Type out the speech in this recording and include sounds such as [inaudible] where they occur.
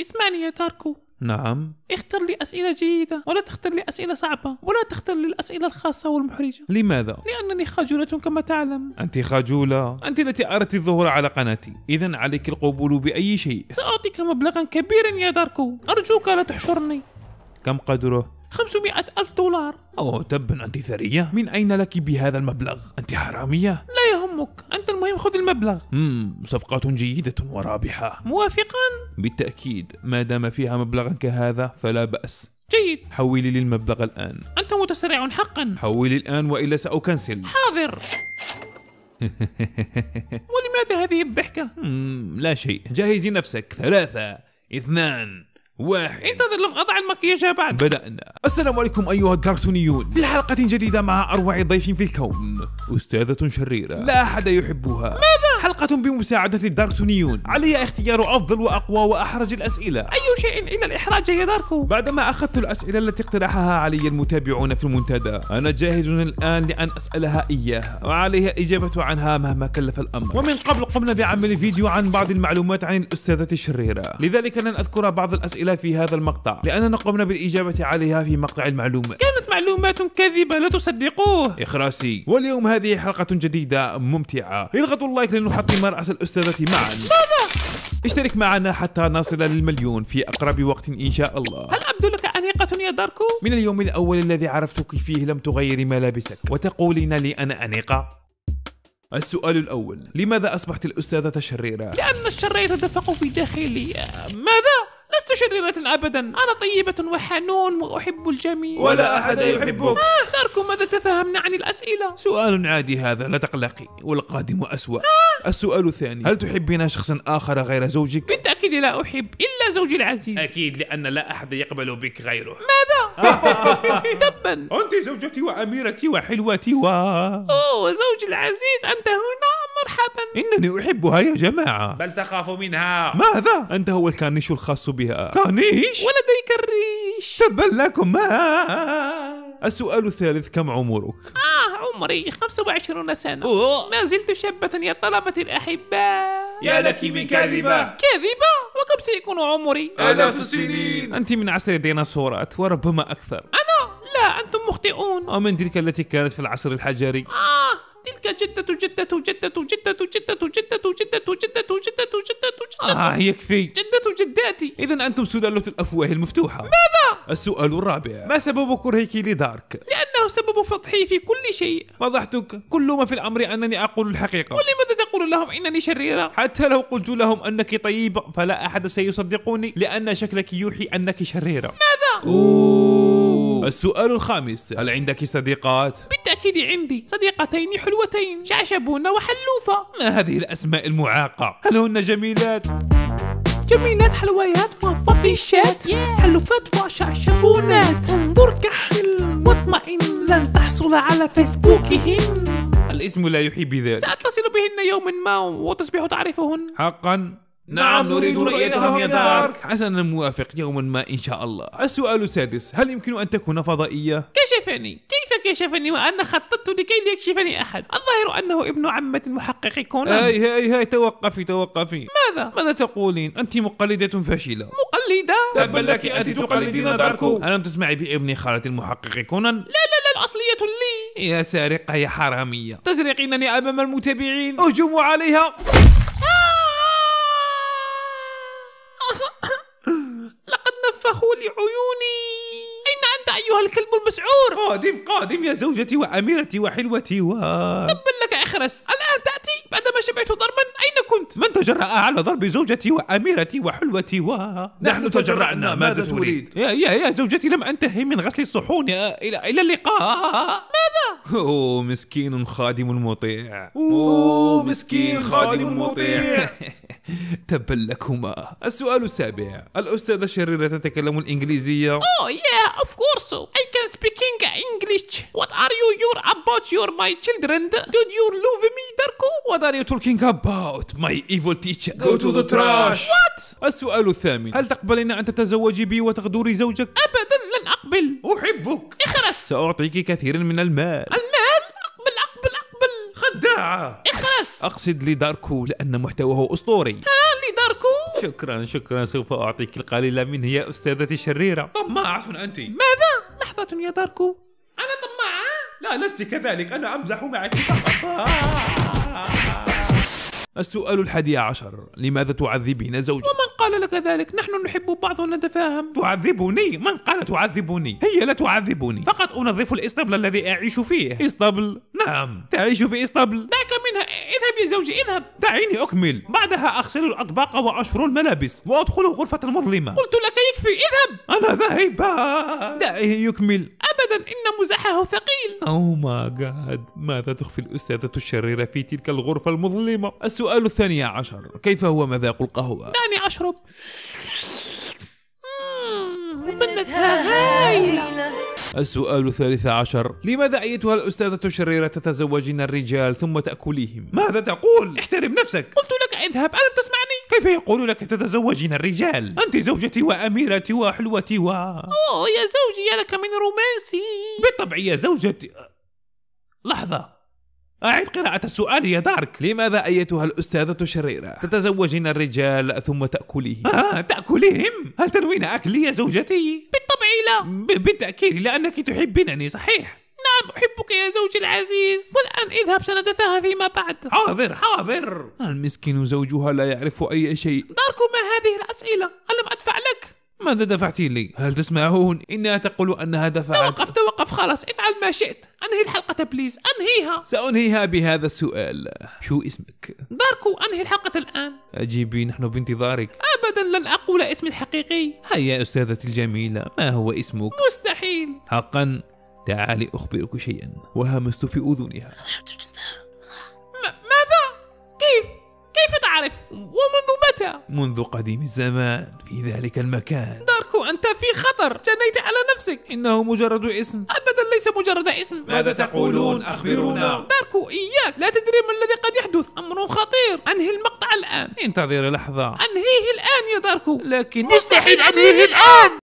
اسمعني يا داركو نعم اختر لي أسئلة جيدة ولا تختر لي أسئلة صعبة ولا تختر لي الأسئلة الخاصة والمحرجة لماذا؟ لأنني خجولة كما تعلم أنت خجولة أنت التي أردت الظهور على قناتي إذا عليك القبول بأي شيء سأعطيك مبلغا كبيرا يا داركو أرجوك لا تحشرني كم قدره؟ 500 ألف دولار أوه تبا أنت ثرية من أين لك بهذا المبلغ أنت حرامية لا يهمك أنت المهم خذ المبلغ مم صفقة جيدة ورابحة موافقا بالتأكيد ما دام فيها مبلغا كهذا فلا بأس جيد حولي لي المبلغ الآن أنت متسرع حقا حولي الآن وإلا سأكنسل حاضر [laughs] ولماذا هذه الضحكة؟ لا شيء جهزي نفسك ثلاثة اثنان واحد انتظر لم أضع المكياج بعد بدأنا السلام عليكم أيها الكرتونيون في حلقة جديدة مع أروع ضيف في الكون أستاذة شريرة لا أحد يحبها ماذا؟ حلقة بمساعدة الدارتونيون علي اختيار أفضل وأقوى وأحرج الأسئلة أي شيء الى الإحراج يا داركو بعدما أخذت الأسئلة التي اقترحها علي المتابعون في المنتدى أنا جاهز الآن لأن أسألها إياها وعليها إجابة عنها مهما كلف الأمر ومن قبل قمنا بعمل فيديو عن بعض المعلومات عن الأستاذة الشريرة لذلك لن أذكر بعض الأسئلة الأسئلة في هذا المقطع لأننا قمنا بالإجابة عليها في مقطع المعلومات كانت معلومات كذبة لا تصدقوه إخراسي واليوم هذه حلقة جديدة ممتعة اضغطوا اللايك لنحطم رأس الأستاذة معا ماذا؟ اشترك معنا حتى نصل للمليون في أقرب وقت إن شاء الله هل أبدو لك أنيقة يا داركو؟ من اليوم الأول الذي عرفتك فيه لم تغيري ملابسك وتقولين لي أنا أنيقة؟ السؤال الأول لماذا أصبحت الأستاذة شريرة؟ لأن الشر يتدفق في داخلي ماذا؟ شريرة أبدا أنا طيبة وحنون وأحب الجميع ولا أحد يحبك آه داركم ماذا تفهمنا عن الأسئلة سؤال عادي هذا لا تقلقي والقادم أسوأ آه السؤال الثاني هل تحبين شخصا آخر غير زوجك؟ بالتأكيد لا أحب إلا زوجي العزيز أكيد لأن لا أحد يقبل بك غيره ماذا؟ تبا [laughs] أنت زوجتي وأميرتي وحلوتي و أوه زوجي العزيز أنت هنا مرحبا إنني أحبها يا جماعة بل تخاف منها ماذا؟ أنت هو الكانيش الخاص بها كانيش؟ ولديك الريش تبا لكم السؤال الثالث كم عمرك؟ آه عمري 25 سنة أوه. ما زلت شابة يا طلبة الأحباء يا لك من كذبة كذبة؟ وكم سيكون عمري؟ آلاف السنين أنت من عصر الديناصورات وربما أكثر أنا؟ لا أنتم مخطئون ومن آه، تلك التي كانت في العصر الحجري آه جدك جدة جدة جدة جدة جدة جدة جدة جدة جدة جدة آه يكفي جدة جداتي إذا أنتم سلالة الأفواه المفتوحة ماذا؟ السؤال الرابع ما سبب كرهك لدارك؟ لأنه سبب فضحي في كل شيء فضحتك كل ما في الأمر أنني أقول الحقيقة ولماذا تقول لهم انني شريره حتى لو قلت لهم انك طيبه فلا احد سيصدقني لان شكلك يوحي انك شريره ماذا أوه. السؤال الخامس هل عندك صديقات؟ بالتأكيد عندي صديقتين حلوتين شعشبونة وحلوفة ما هذه الأسماء المعاقة؟ هل هن جميلات؟ جميلات حلويات وبابيشات yeah. حلوفات وشعشبونات انظر كحل واطمئن لن تحصل على فيسبوكهن الاسم لا يحيي بذلك سأتصل بهن يوما ما وتصبح تعرفهن حقا نعم نريد نعم، رؤيتهم يا دارك حسنا موافق يوما ما إن شاء الله السؤال السادس هل يمكن أن تكون فضائية؟ كشفني كيف كشفني وأنا خططت لكي لا يكشفني أحد الظاهر أنه ابن عمة المحقق كونان هاي هاي هاي توقفي توقفي ماذا؟ ماذا تقولين؟ أنت مقلدة فاشلة مقلدة؟ تبا لك أنت تقلدين داركو ألم تسمعي بابن خالة المحقق كونان؟ لا لا لا الأصلية لي يا سارقة يا حرامية تسرقينني أمام المتابعين أهجموا عليها الله لعيوني أين أنت أيها الكلب المسعور؟ قادم قادم يا زوجتي وأميرتي وحلوتي و لك اخرس شبعت ضربا أين كنت؟ من تجرأ على ضرب زوجتي وأميرتي وحلوتي و نحن تجرأنا ماذا تريد؟ يا, يا, يا زوجتي لم أنتهي من غسل الصحون إلى, إلى اللقاء ماذا؟ أوه مسكين خادم مطيع أوه مسكين خادم مطيع [laughs] تبا لكما السؤال السابع الأستاذة الشريرة تتكلم الإنجليزية أوه oh, يا of course. I can speak English. What are you you're about your my children? Do you love me, Darko? What are you talking about, my evil teacher? Go to the trash. What? السؤال الثامن هل تقبلين أن تتزوجي بي وتغدري زوجك؟ أبدا لن أقبل أحبك اخرس سأعطيك كثيرا من المال المال؟ أقبل أقبل أقبل خداعة اخرس أقصد لداركو لأن محتواه أسطوري هل شكرا شكرا سوف أعطيك القليل منه يا أستاذتي الشريرة طماعة أنت ماذا؟ لحظة يا داركو أنا طماعة؟ لا لست كذلك أنا أمزح معك فقط السؤال الحادي عشر لماذا تعذبين زوجك؟ ومن قال لك ذلك؟ نحن نحب بعضنا نتفاهم تعذبني؟ من قال تعذبني؟ هي لا تعذبني فقط أنظف الإسطبل الذي أعيش فيه إسطبل؟ نعم تعيش في إسطبل؟ دعك يا زوجي اذهب دعيني أكمل بعدها أغسل الأطباق وأشر الملابس وأدخل غرفة مظلمة قلت لك يكفي اذهب أنا ذاهبة دعيه يكمل أبدا إن مزاحه ثقيل أو ما جاد ماذا تخفي الأستاذة الشريرة في تلك الغرفة المظلمة السؤال الثاني عشر كيف هو مذاق القهوة دعني أشرب السؤال الثالث عشر لماذا أيتها الأستاذة الشريرة تتزوجين الرجال ثم تأكليهم؟ ماذا تقول؟ احترم نفسك قلت لك اذهب ألم تسمعني؟ كيف يقول لك تتزوجين الرجال؟ أنت زوجتي وأميرتي وحلوتي و أوه يا زوجي يا لك من رومانسي بالطبع يا زوجتي لحظة أعد قراءة السؤال يا دارك لماذا أيتها الأستاذة الشريرة تتزوجين الرجال ثم تأكليهم؟ آه تأكليهم؟ هل تنوين أكلي يا زوجتي؟ العائلة بالتأكيد لأنك تحبينني صحيح نعم أحبك يا زوجي العزيز والآن اذهب سندفعها فيما بعد حاضر حاضر المسكين زوجها لا يعرف أي شيء داركما هذه الأسئلة ألم أدفع لك ماذا دفعت لي؟ هل تسمعون؟ إنها تقول أنها دفعت توقف توقف خلاص افعل ما شئت أنهي الحلقة بليز أنهيها سأنهيها بهذا السؤال شو اسمك؟ داركو أنهي الحلقة الآن أجيبي نحن بانتظارك أبدا لن أقول اسمي الحقيقي هيا أستاذتي الجميلة ما هو اسمك؟ مستحيل حقا تعالي أخبرك شيئا وهمست في أذنها ماذا؟ كيف؟ كيف تعرف؟ ومنذ متى؟ منذ قديم الزمان في ذلك المكان داركو أنت في خطر جنيت على نفسك إنه مجرد اسم أبدا ليس مجرد اسم ماذا تقولون أخبرونا داركو إياك لا تدري ما الذي قد يحدث أمر خطير أنهي المقطع الآن انتظر لحظة أنهيه الآن يا داركو لكن مستحيل أنهيه الآن